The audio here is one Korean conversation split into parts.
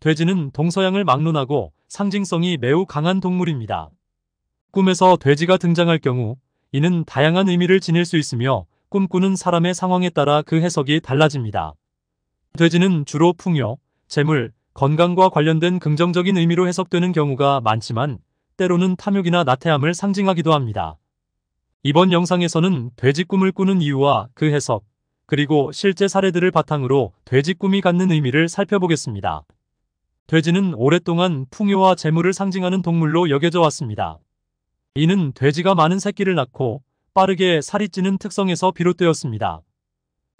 돼지는 동서양을 막론하고 상징성이 매우 강한 동물입니다. 꿈에서 돼지가 등장할 경우 이는 다양한 의미를 지닐 수 있으며 꿈꾸는 사람의 상황에 따라 그 해석이 달라집니다. 돼지는 주로 풍요, 재물, 건강과 관련된 긍정적인 의미로 해석되는 경우가 많지만 때로는 탐욕이나 나태함을 상징하기도 합니다. 이번 영상에서는 돼지 꿈을 꾸는 이유와 그 해석, 그리고 실제 사례들을 바탕으로 돼지 꿈이 갖는 의미를 살펴보겠습니다. 돼지는 오랫동안 풍요와 재물을 상징하는 동물로 여겨져 왔습니다. 이는 돼지가 많은 새끼를 낳고 빠르게 살이 찌는 특성에서 비롯되었습니다.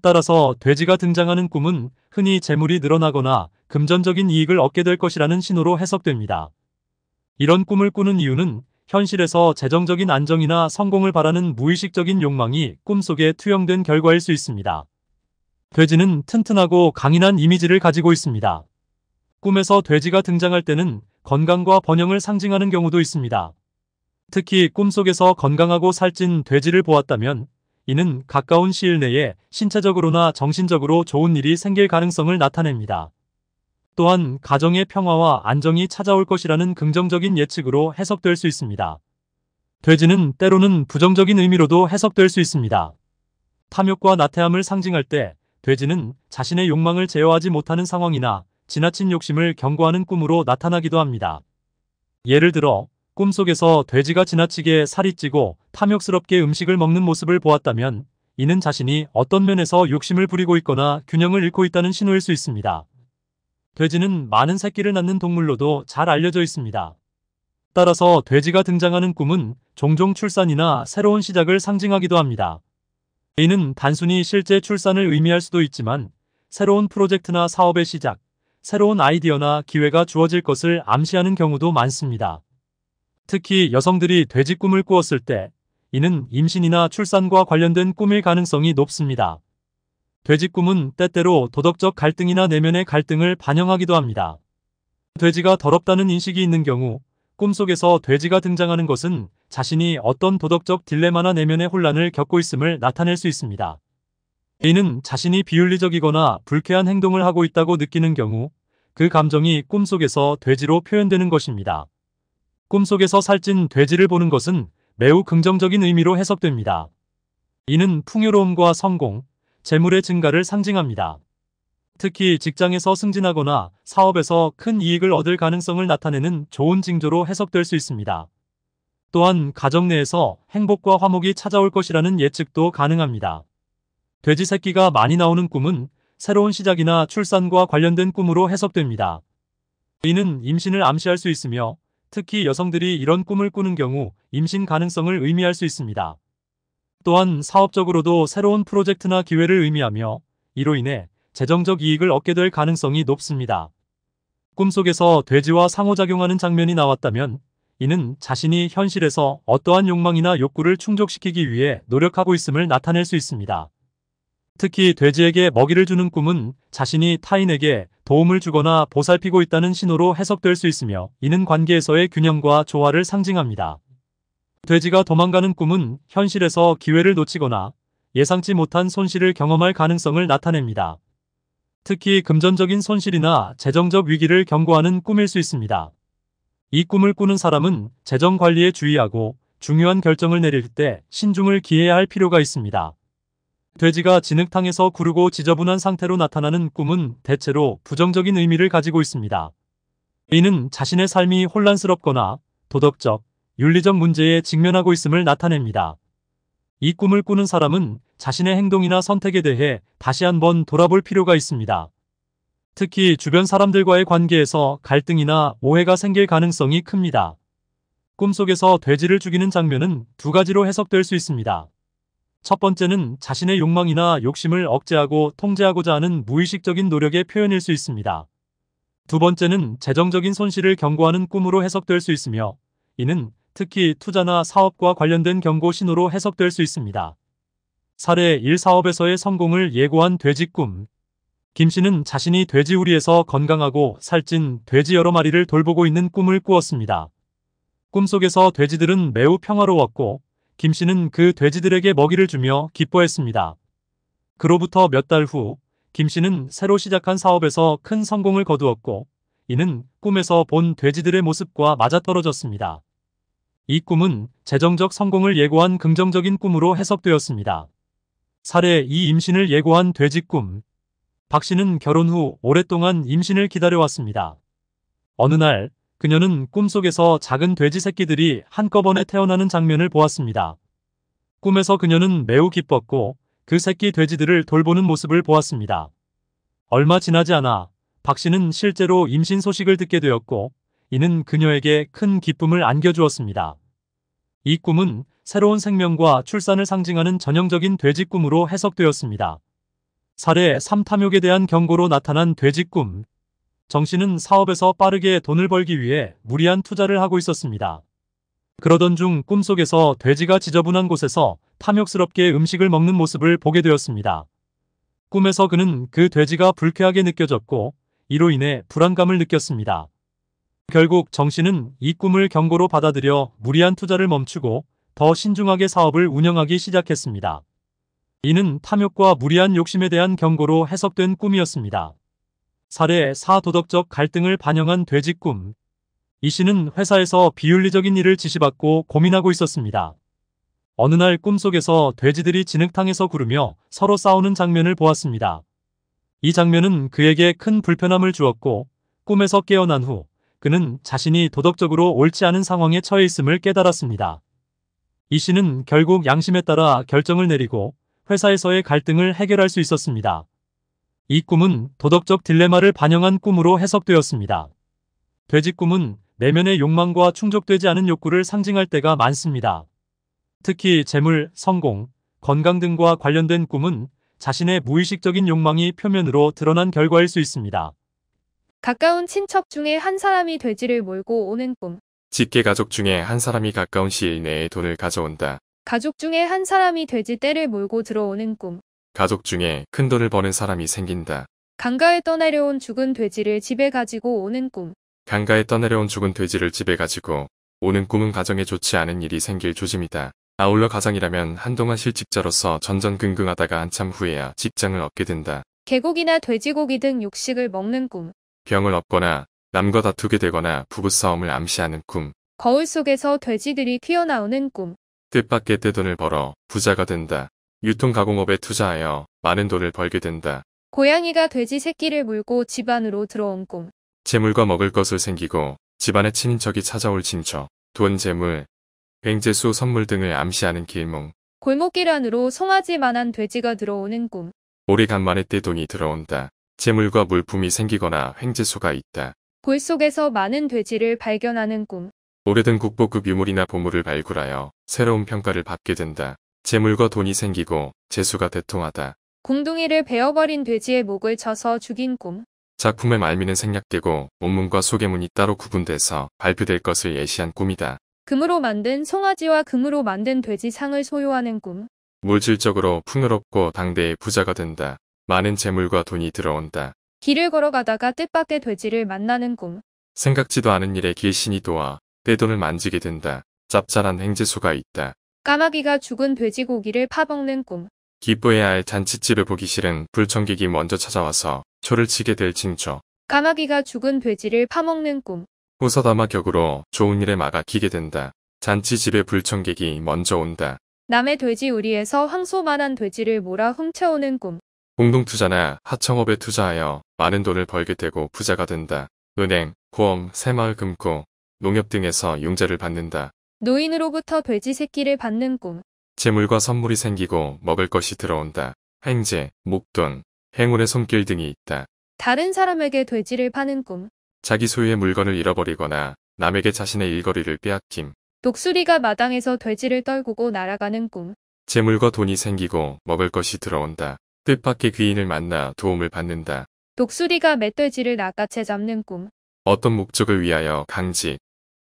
따라서 돼지가 등장하는 꿈은 흔히 재물이 늘어나거나 금전적인 이익을 얻게 될 것이라는 신호로 해석됩니다. 이런 꿈을 꾸는 이유는 현실에서 재정적인 안정이나 성공을 바라는 무의식적인 욕망이 꿈속에 투영된 결과일 수 있습니다. 돼지는 튼튼하고 강인한 이미지를 가지고 있습니다. 꿈에서 돼지가 등장할 때는 건강과 번영을 상징하는 경우도 있습니다. 특히 꿈속에서 건강하고 살찐 돼지를 보았다면 이는 가까운 시일 내에 신체적으로나 정신적으로 좋은 일이 생길 가능성을 나타냅니다. 또한 가정의 평화와 안정이 찾아올 것이라는 긍정적인 예측으로 해석될 수 있습니다. 돼지는 때로는 부정적인 의미로도 해석될 수 있습니다. 탐욕과 나태함을 상징할 때 돼지는 자신의 욕망을 제어하지 못하는 상황이나 지나친 욕심을 경고하는 꿈으로 나타나기도 합니다. 예를 들어 꿈속에서 돼지가 지나치게 살이 찌고 탐욕스럽게 음식을 먹는 모습을 보았다면 이는 자신이 어떤 면에서 욕심을 부리고 있거나 균형을 잃고 있다는 신호일 수 있습니다. 돼지는 많은 새끼를 낳는 동물로도 잘 알려져 있습니다. 따라서 돼지가 등장하는 꿈은 종종 출산이나 새로운 시작을 상징하기도 합니다. 이는 단순히 실제 출산을 의미할 수도 있지만 새로운 프로젝트나 사업의 시작, 새로운 아이디어나 기회가 주어질 것을 암시하는 경우도 많습니다. 특히 여성들이 돼지 꿈을 꾸었을 때 이는 임신이나 출산과 관련된 꿈일 가능성이 높습니다. 돼지 꿈은 때때로 도덕적 갈등이나 내면의 갈등을 반영하기도 합니다. 돼지가 더럽다는 인식이 있는 경우 꿈속에서 돼지가 등장하는 것은 자신이 어떤 도덕적 딜레마나 내면의 혼란을 겪고 있음을 나타낼 수 있습니다. A는 자신이 비윤리적이거나 불쾌한 행동을 하고 있다고 느끼는 경우 그 감정이 꿈속에서 돼지로 표현되는 것입니다. 꿈속에서 살찐 돼지를 보는 것은 매우 긍정적인 의미로 해석됩니다. 이는 풍요로움과 성공, 재물의 증가를 상징합니다. 특히 직장에서 승진하거나 사업에서 큰 이익을 얻을 가능성을 나타내는 좋은 징조로 해석될 수 있습니다. 또한 가정 내에서 행복과 화목이 찾아올 것이라는 예측도 가능합니다. 돼지 새끼가 많이 나오는 꿈은 새로운 시작이나 출산과 관련된 꿈으로 해석됩니다. 이는 임신을 암시할 수 있으며 특히 여성들이 이런 꿈을 꾸는 경우 임신 가능성을 의미할 수 있습니다. 또한 사업적으로도 새로운 프로젝트나 기회를 의미하며 이로 인해 재정적 이익을 얻게 될 가능성이 높습니다. 꿈속에서 돼지와 상호작용하는 장면이 나왔다면 이는 자신이 현실에서 어떠한 욕망이나 욕구를 충족시키기 위해 노력하고 있음을 나타낼 수 있습니다. 특히 돼지에게 먹이를 주는 꿈은 자신이 타인에게 도움을 주거나 보살피고 있다는 신호로 해석될 수 있으며 이는 관계에서의 균형과 조화를 상징합니다. 돼지가 도망가는 꿈은 현실에서 기회를 놓치거나 예상치 못한 손실을 경험할 가능성을 나타냅니다. 특히 금전적인 손실이나 재정적 위기를 경고하는 꿈일 수 있습니다. 이 꿈을 꾸는 사람은 재정 관리에 주의하고 중요한 결정을 내릴 때 신중을 기해야 할 필요가 있습니다. 돼지가 진흙탕에서 구르고 지저분한 상태로 나타나는 꿈은 대체로 부정적인 의미를 가지고 있습니다. 이는 자신의 삶이 혼란스럽거나 도덕적, 윤리적 문제에 직면하고 있음을 나타냅니다. 이 꿈을 꾸는 사람은 자신의 행동이나 선택에 대해 다시 한번 돌아볼 필요가 있습니다. 특히 주변 사람들과의 관계에서 갈등이나 오해가 생길 가능성이 큽니다. 꿈속에서 돼지를 죽이는 장면은 두 가지로 해석될 수 있습니다. 첫 번째는 자신의 욕망이나 욕심을 억제하고 통제하고자 하는 무의식적인 노력의 표현일 수 있습니다. 두 번째는 재정적인 손실을 경고하는 꿈으로 해석될 수 있으며 이는 특히 투자나 사업과 관련된 경고 신호로 해석될 수 있습니다. 사례 1사업에서의 성공을 예고한 돼지 꿈김 씨는 자신이 돼지우리에서 건강하고 살찐 돼지 여러 마리를 돌보고 있는 꿈을 꾸었습니다. 꿈속에서 돼지들은 매우 평화로웠고 김 씨는 그 돼지들에게 먹이를 주며 기뻐했습니다. 그로부터 몇 달 후김 씨는 새로 시작한 사업에서 큰 성공을 거두었고 이는 꿈에서 본 돼지들의 모습과 맞아떨어졌습니다. 이 꿈은 재정적 성공을 예고한 긍정적인 꿈으로 해석되었습니다. 사례 2 임신을 예고한 돼지 꿈박 씨는 결혼 후 오랫동안 임신을 기다려왔습니다. 어느 날 그녀는 꿈속에서 작은 돼지 새끼들이 한꺼번에 태어나는 장면을 보았습니다. 꿈에서 그녀는 매우 기뻤고 그 새끼 돼지들을 돌보는 모습을 보았습니다. 얼마 지나지 않아 박 씨는 실제로 임신 소식을 듣게 되었고 이는 그녀에게 큰 기쁨을 안겨주었습니다. 이 꿈은 새로운 생명과 출산을 상징하는 전형적인 돼지 꿈으로 해석되었습니다. 사례 3탐욕에 대한 경고로 나타난 돼지 꿈 정씨는 사업에서 빠르게 돈을 벌기 위해 무리한 투자를 하고 있었습니다. 그러던 중 꿈속에서 돼지가 지저분한 곳에서 탐욕스럽게 음식을 먹는 모습을 보게 되었습니다. 꿈에서 그는 그 돼지가 불쾌하게 느껴졌고 이로 인해 불안감을 느꼈습니다. 결국 정씨는 이 꿈을 경고로 받아들여 무리한 투자를 멈추고 더 신중하게 사업을 운영하기 시작했습니다. 이는 탐욕과 무리한 욕심에 대한 경고로 해석된 꿈이었습니다. 사례 4 도덕적 갈등을 반영한 돼지꿈 이 씨는 회사에서 비윤리적인 일을 지시받고 고민하고 있었습니다. 어느 날 꿈속에서 돼지들이 진흙탕에서 구르며 서로 싸우는 장면을 보았습니다. 이 장면은 그에게 큰 불편함을 주었고 꿈에서 깨어난 후 그는 자신이 도덕적으로 옳지 않은 상황에 처해 있음을 깨달았습니다. 이 씨는 결국 양심에 따라 결정을 내리고 회사에서의 갈등을 해결할 수 있었습니다. 이 꿈은 도덕적 딜레마를 반영한 꿈으로 해석되었습니다. 돼지 꿈은 내면의 욕망과 충족되지 않은 욕구를 상징할 때가 많습니다. 특히 재물, 성공, 건강 등과 관련된 꿈은 자신의 무의식적인 욕망이 표면으로 드러난 결과일 수 있습니다. 가까운 친척 중에 한 사람이 돼지를 몰고 오는 꿈. 직계 가족 중에 한 사람이 가까운 시일 내에 돈을 가져온다. 가족 중에 한 사람이 돼지 떼를 몰고 들어오는 꿈. 가족 중에 큰 돈을 버는 사람이 생긴다. 강가에 떠내려온 죽은 돼지를 집에 가지고 오는 꿈. 강가에 떠내려온 죽은 돼지를 집에 가지고 오는 꿈은 가정에 좋지 않은 일이 생길 조짐이다. 아울러 가장이라면 한동안 실직자로서 전전긍긍하다가 한참 후에야 직장을 얻게 된다. 개고기나 돼지고기 등 육식을 먹는 꿈. 병을 얻거나 남과 다투게 되거나 부부싸움을 암시하는 꿈. 거울 속에서 돼지들이 튀어나오는 꿈. 뜻밖의 떼돈을 벌어 부자가 된다. 유통가공업에 투자하여 많은 돈을 벌게 된다. 고양이가 돼지 새끼를 물고 집안으로 들어온 꿈. 재물과 먹을 것을 생기고 집안의 친인척이 찾아올 친척, 돈 재물, 횡재수 선물 등을 암시하는 길몽. 골목길 안으로 송아지만한 돼지가 들어오는 꿈. 오래간만에 떼돈이 들어온다. 재물과 물품이 생기거나 횡재수가 있다. 골 속에서 많은 돼지를 발견하는 꿈. 오래된 국보급 유물이나 보물을 발굴하여 새로운 평가를 받게 된다. 재물과 돈이 생기고 재수가 대통하다. 공둥이를 베어버린 돼지의 목을 쳐서 죽인 꿈. 작품의 말미는 생략되고 원문과 소개문이 따로 구분돼서 발표될 것을 예시한 꿈이다. 금으로 만든 송아지와 금으로 만든 돼지상을 소유하는 꿈. 물질적으로 풍요롭고 당대의 부자가 된다. 많은 재물과 돈이 들어온다. 길을 걸어가다가 뜻밖의 돼지를 만나는 꿈. 생각지도 않은 일에 길신이 도와 내 돈을 만지게 된다. 짭짤한 행재수가 있다. 까마귀가 죽은 돼지고기를 파먹는 꿈. 기뻐해야 할 잔치집에 보기 싫은 불청객이 먼저 찾아와서 초를 치게 될 징조. 까마귀가 죽은 돼지를 파먹는 꿈. 호서담화 격으로 좋은 일에 막아키게 된다. 잔치집에 불청객이 먼저 온다. 남의 돼지 우리에서 황소만한 돼지를 몰아 훔쳐오는 꿈. 공동투자나 하청업에 투자하여 많은 돈을 벌게 되고 부자가 된다. 은행, 보험, 새마을금고, 농협 등에서 융자를 받는다. 노인으로부터 돼지 새끼를 받는 꿈. 재물과 선물이 생기고 먹을 것이 들어온다. 행재 목돈, 행운의 손길 등이 있다. 다른 사람에게 돼지를 파는 꿈. 자기 소유의 물건을 잃어버리거나 남에게 자신의 일거리를 빼앗김. 독수리가 마당에서 돼지를 떨구고 날아가는 꿈. 재물과 돈이 생기고 먹을 것이 들어온다. 뜻밖의 귀인을 만나 도움을 받는다. 독수리가 멧돼지를 낚아채 잡는 꿈. 어떤 목적을 위하여 강직,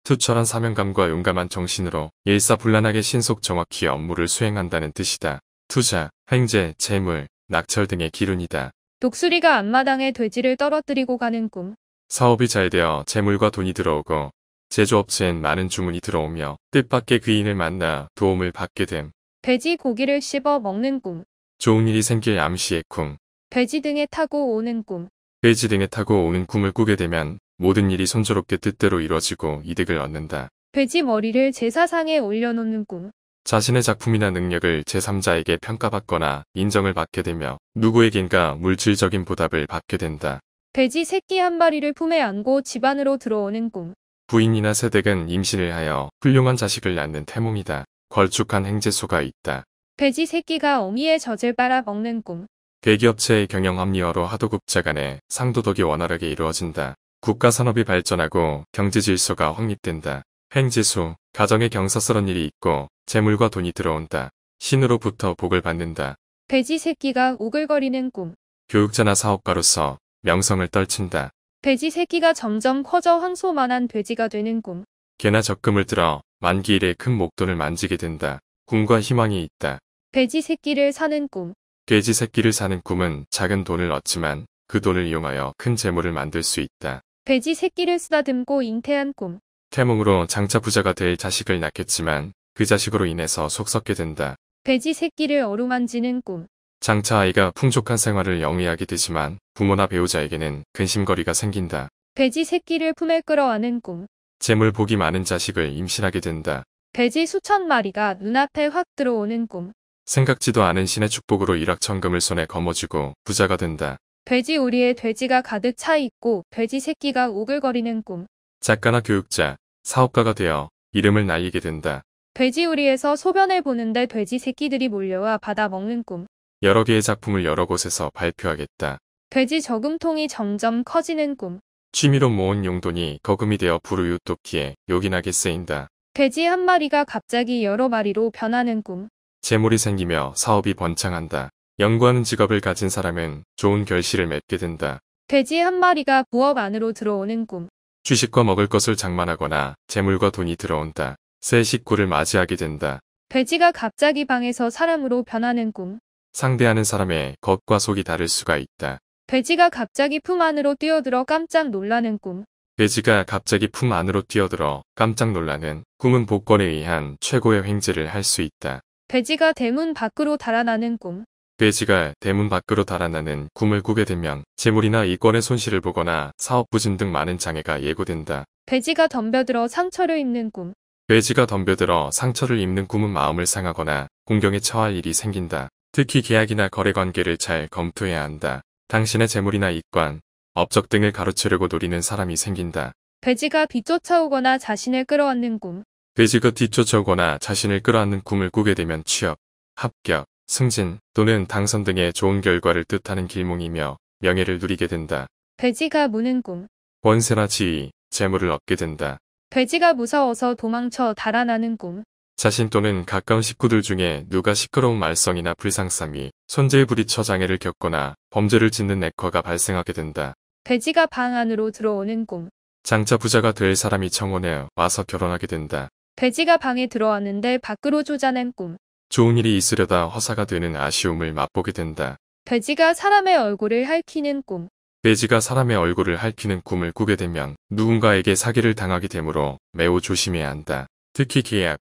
투철한 사명감과 용감한 정신으로 일사불란하게 신속 정확히 업무를 수행한다는 뜻이다. 투자, 횡재, 재물, 낙찰 등의 기운이다 독수리가 앞마당에 돼지를 떨어뜨리고 가는 꿈. 사업이 잘 되어 재물과 돈이 들어오고 제조업체엔 많은 주문이 들어오며 뜻밖의 귀인을 만나 도움을 받게 됨. 돼지 고기를 씹어 먹는 꿈. 좋은 일이 생길 암시의 꿈. 돼지 등에 타고 오는 꿈. 돼지 등에 타고 오는 꿈을 꾸게 되면 모든 일이 순조롭게 뜻대로 이뤄지고 이득을 얻는다. 돼지 머리를 제사상에 올려놓는 꿈. 자신의 작품이나 능력을 제3자에게 평가받거나 인정을 받게 되며 누구에겐가 물질적인 보답을 받게 된다. 돼지 새끼 한 마리를 품에 안고 집안으로 들어오는 꿈. 부인이나 새댁은 임신을 하여 훌륭한 자식을 낳는 태몽이다. 걸쭉한 행제소가 있다. 돼지 새끼가 어미의 젖을 빨아 먹는 꿈. 대기업체의 경영 합리화로 하도급자 간의 상도덕이 원활하게 이루어진다. 국가산업이 발전하고 경제질서가 확립된다. 횡지수, 가정에 경사스런 일이 있고 재물과 돈이 들어온다. 신으로부터 복을 받는다. 돼지 새끼가 오글거리는 꿈. 교육자나 사업가로서 명성을 떨친다. 돼지 새끼가 점점 커져 황소만한 돼지가 되는 꿈. 개나 적금을 들어 만기일에 큰 목돈을 만지게 된다. 꿈과 희망이 있다. 돼지 새끼를 사는 꿈. 돼지 새끼를 사는 꿈은 작은 돈을 얻지만 그 돈을 이용하여 큰 재물을 만들 수 있다. 돼지 새끼를 쓰다듬고 잉태한 꿈. 태몽으로 장차 부자가 될 자식을 낳겠지만 그 자식으로 인해서 속썩게 된다. 돼지 새끼를 어루만지는 꿈. 장차 아이가 풍족한 생활을 영위하게 되지만 부모나 배우자에게는 근심거리가 생긴다. 돼지 새끼를 품에 끌어안은 꿈. 재물 복이 많은 자식을 임신하게 된다. 돼지 수천 마리가 눈앞에 확 들어오는 꿈. 생각지도 않은 신의 축복으로 일확천금을 손에 거머쥐고 부자가 된다. 돼지 우리에 돼지가 가득 차 있고 돼지 새끼가 오글거리는 꿈. 작가나 교육자, 사업가가 되어 이름을 날리게 된다. 돼지 우리에서 소변을 보는데 돼지 새끼들이 몰려와 받아 먹는 꿈. 여러 개의 작품을 여러 곳에서 발표하겠다. 돼지 저금통이 점점 커지는 꿈. 취미로 모은 용돈이 거금이 되어 불우유토기에 요긴하게 쓰인다. 돼지 한 마리가 갑자기 여러 마리로 변하는 꿈. 재물이 생기며 사업이 번창한다. 연구하는 직업을 가진 사람은 좋은 결실을 맺게 된다. 돼지 한 마리가 부엌 안으로 들어오는 꿈. 주식과 먹을 것을 장만하거나 재물과 돈이 들어온다. 새 식구를 맞이하게 된다. 돼지가 갑자기 방에서 사람으로 변하는 꿈. 상대하는 사람의 겉과 속이 다를 수가 있다. 돼지가 갑자기 품 안으로 뛰어들어 깜짝 놀라는 꿈. 돼지가 갑자기 품 안으로 뛰어들어 깜짝 놀라는 꿈은 복권에 의한 최고의 횡재를 할 수 있다. 돼지가 대문 밖으로 달아나는 꿈. 돼지가 대문 밖으로 달아나는 굶을 꾸게 되면 재물이나 이권의 손실을 보거나 사업 부진 등 많은 장애가 예고된다. 돼지가 덤벼들어 상처를 입는 꿈. 돼지가 덤벼들어 상처를 입는 꿈은 마음을 상하거나 공경에 처할 일이 생긴다. 특히 계약이나 거래 관계를 잘 검토해야 한다. 당신의 재물이나 이권, 업적 등을 가로채려고 노리는 사람이 생긴다. 돼지가 뒤쫓아오거나 자신을 끌어안는 꿈. 돼지가 뒤쫓아오거나 자신을 끌어안는 꿈을 꾸게 되면 취업, 합격, 승진 또는 당선 등의 좋은 결과를 뜻하는 길몽이며 명예를 누리게 된다. 돼지가 무는 꿈. 원세나 지위, 재물을 얻게 된다. 돼지가 무서워서 도망쳐 달아나는 꿈. 자신 또는 가까운 식구들 중에 누가 시끄러운 말썽이나 불상사이 손재에 부딪혀 장애를 겪거나 범죄를 짓는 액화가 발생하게 된다. 돼지가 방 안으로 들어오는 꿈. 장차 부자가 될 사람이 청혼해 와서 결혼하게 된다. 돼지가 방에 들어왔는데 밖으로 조잔낸 꿈. 좋은 일이 있으려다 허사가 되는 아쉬움을 맛보게 된다. 돼지가 사람의 얼굴을 핥히는 꿈. 돼지가 사람의 얼굴을 핥히는 꿈을 꾸게 되면 누군가에게 사기를 당하게 되므로 매우 조심해야 한다. 특히 계약,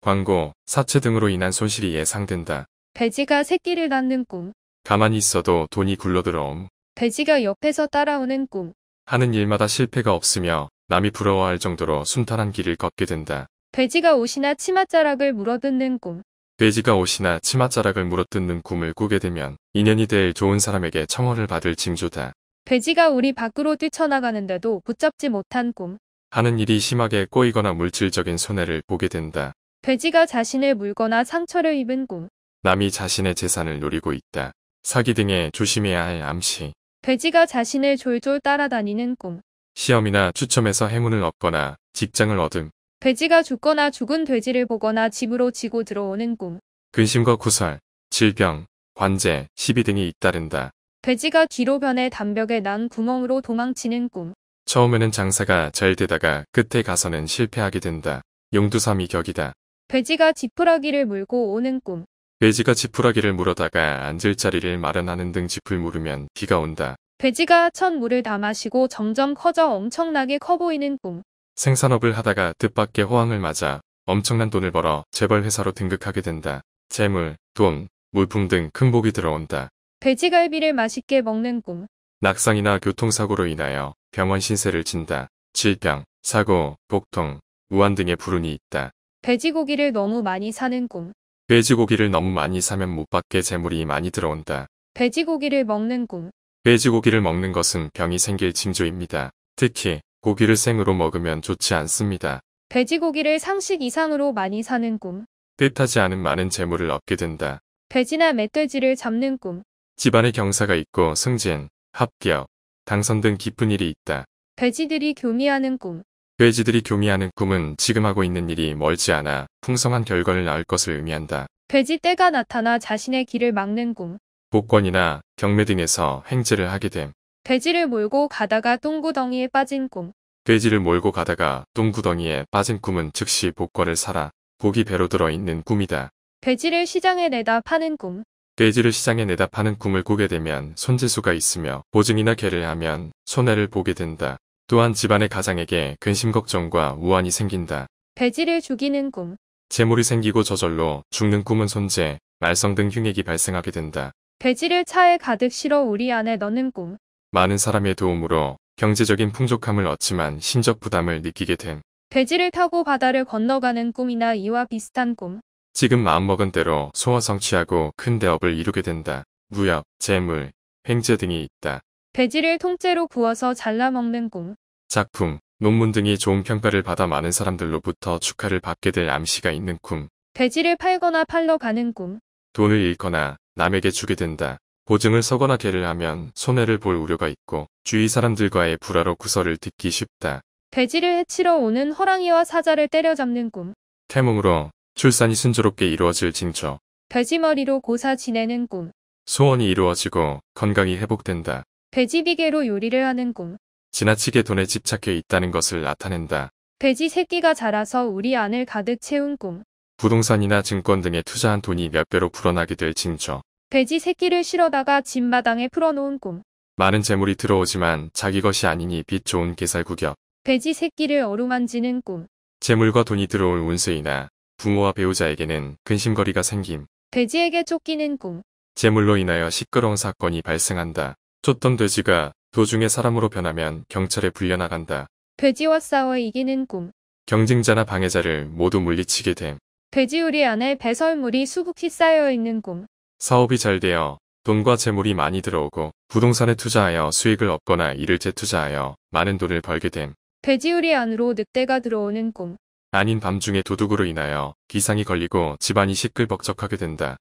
광고, 사채 등으로 인한 손실이 예상된다. 돼지가 새끼를 낳는 꿈. 가만히 있어도 돈이 굴러들어옴. 돼지가 옆에서 따라오는 꿈. 하는 일마다 실패가 없으며 남이 부러워할 정도로 순탄한 길을 걷게 된다. 돼지가 옷이나 치맛자락을 물어뜯는 꿈. 돼지가 옷이나 치맛자락을 물어뜯는 꿈을 꾸게 되면 인연이 될 좋은 사람에게 청혼을 받을 징조다. 돼지가 우리 밖으로 뛰쳐나가는데도 붙잡지 못한 꿈. 하는 일이 심하게 꼬이거나 물질적인 손해를 보게 된다. 돼지가 자신을 물거나 상처를 입은 꿈. 남이 자신의 재산을 노리고 있다. 사기 등에 조심해야 할 암시. 돼지가 자신을 졸졸 따라다니는 꿈. 시험이나 추첨에서 행운을 얻거나 직장을 얻음. 돼지가 죽거나 죽은 돼지를 보거나 집으로 지고 들어오는 꿈. 근심과 구설, 질병, 관제, 시비 등이 잇따른다. 돼지가 뒤로 변해 담벽에 난 구멍으로 도망치는 꿈. 처음에는 장사가 잘 되다가 끝에 가서는 실패하게 된다. 용두삼이 격이다. 돼지가 지푸라기를 물고 오는 꿈. 돼지가 지푸라기를 물어다가 앉을 자리를 마련하는 등 짚을 물으면 비가 온다. 돼지가 첫 물을 다 마시고 점점 커져 엄청나게 커 보이는 꿈. 생산업을 하다가 뜻밖의 호황을 맞아 엄청난 돈을 벌어 재벌 회사로 등극하게 된다. 재물, 돈, 물품 등 큰 복이 들어온다. 돼지갈비를 맛있게 먹는 꿈. 낙상이나 교통사고로 인하여 병원 신세를 진다. 질병, 사고, 복통, 우한 등의 불운이 있다. 돼지고기를 너무 많이 사는 꿈. 돼지고기를 너무 많이 사면 못 받게 재물이 많이 들어온다. 돼지고기를 먹는 꿈. 돼지고기를 먹는 것은 병이 생길 징조입니다. 특히 고기를 생으로 먹으면 좋지 않습니다. 돼지고기를 상식 이상으로 많이 사는 꿈. 뜻하지 않은 많은 재물을 얻게 된다. 돼지나 멧돼지를 잡는 꿈. 집안에 경사가 있고 승진, 합격, 당선 등 기쁜 일이 있다. 돼지들이 교미하는 꿈. 돼지들이 교미하는 꿈은 지금 하고 있는 일이 멀지 않아 풍성한 결과를 낳을 것을 의미한다. 돼지 때가 나타나 자신의 길을 막는 꿈. 복권이나 경매 등에서 행제를 하게 됨. 돼지를 몰고 가다가 똥구덩이에 빠진 꿈. 돼지를 몰고 가다가 똥구덩이에 빠진 꿈은 즉시 복권를 사라 복이 배로 들어있는 꿈이다. 돼지를 시장에 내다 파는 꿈. 돼지를 시장에 내다 파는 꿈을 꾸게 되면 손재수가 있으며 보증이나 개를 하면 손해를 보게 된다. 또한 집안의 가장에게 근심 걱정과 우환이 생긴다. 돼지를 죽이는 꿈. 재물이 생기고 저절로 죽는 꿈은 손재, 말썽 등 흉액이 발생하게 된다. 돼지를 차에 가득 실어 우리 안에 넣는 꿈. 많은 사람의 도움으로 경제적인 풍족함을 얻지만 심적 부담을 느끼게 된 돼지를 타고 바다를 건너가는 꿈이나 이와 비슷한 꿈. 지금 마음먹은 대로 소화 성취하고 큰 대업을 이루게 된다. 무역, 재물, 횡재 등이 있다. 돼지를 통째로 구워서 잘라 먹는 꿈. 작품, 논문 등이 좋은 평가를 받아 많은 사람들로부터 축하를 받게 될 암시가 있는 꿈. 돼지를 팔거나 팔러 가는 꿈. 돈을 잃거나 남에게 주게 된다. 보증을 서거나 개를 하면 손해를 볼 우려가 있고 주위 사람들과의 불화로 구설을 듣기 쉽다. 돼지를 해치러 오는 호랑이와 사자를 때려잡는 꿈. 태몽으로 출산이 순조롭게 이루어질 징조. 돼지머리로 고사 지내는 꿈. 소원이 이루어지고 건강이 회복된다. 돼지비계로 요리를 하는 꿈. 지나치게 돈에 집착해 있다는 것을 나타낸다. 돼지 새끼가 자라서 우리 안을 가득 채운 꿈. 부동산이나 증권 등에 투자한 돈이 몇 배로 불어나게 될 징조. 돼지 새끼를 실어다가 집 마당에 풀어놓은 꿈. 많은 재물이 들어오지만 자기 것이 아니니 빛 좋은 게살구격 돼지 새끼를 어루만지는 꿈. 재물과 돈이 들어올 운세이나 부모와 배우자에게는 근심거리가 생김. 돼지에게 쫓기는 꿈. 재물로 인하여 시끄러운 사건이 발생한다. 쫓던 돼지가 도중에 사람으로 변하면 경찰에 불려나간다. 돼지와 싸워 이기는 꿈. 경쟁자나 방해자를 모두 물리치게 됨. 돼지우리 안에 배설물이 수북히 쌓여 있는 꿈. 사업이 잘 되어 돈과 재물이 많이 들어오고 부동산에 투자하여 수익을 얻거나 이를 재투자하여 많은 돈을 벌게 됨. 돼지우리 안으로 늑대가 들어오는 꿈. 아닌 밤중에 도둑으로 인하여 기상이 걸리고 집안이 시끌벅적하게 된다.